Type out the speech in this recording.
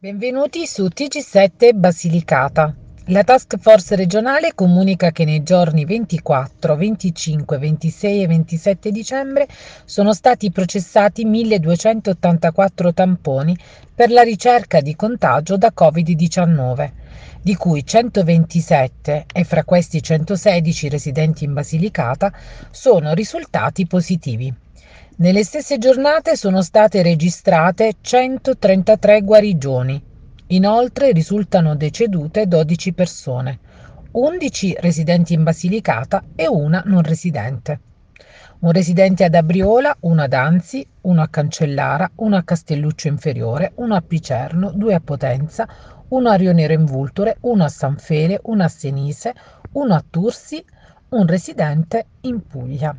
Benvenuti su TG7 Basilicata. La task force regionale comunica che nei giorni 24, 25, 26 e 27 dicembre sono stati processati 1284 tamponi per la ricerca di contagio da Covid-19, di cui 127 e fra questi 116 residenti in Basilicata sono risultati positivi. Nelle stesse giornate sono state registrate 133 guarigioni. Inoltre risultano decedute 12 persone, 11 residenti in Basilicata e una non residente. Un residente ad Abriola, uno ad Anzi, uno a Cancellara, uno a Castelluccio Inferiore, uno a Picerno, due a Potenza, uno a Rionero in Vulture, uno a San Fele, uno a Senise, uno a Tursi, un residente in Puglia.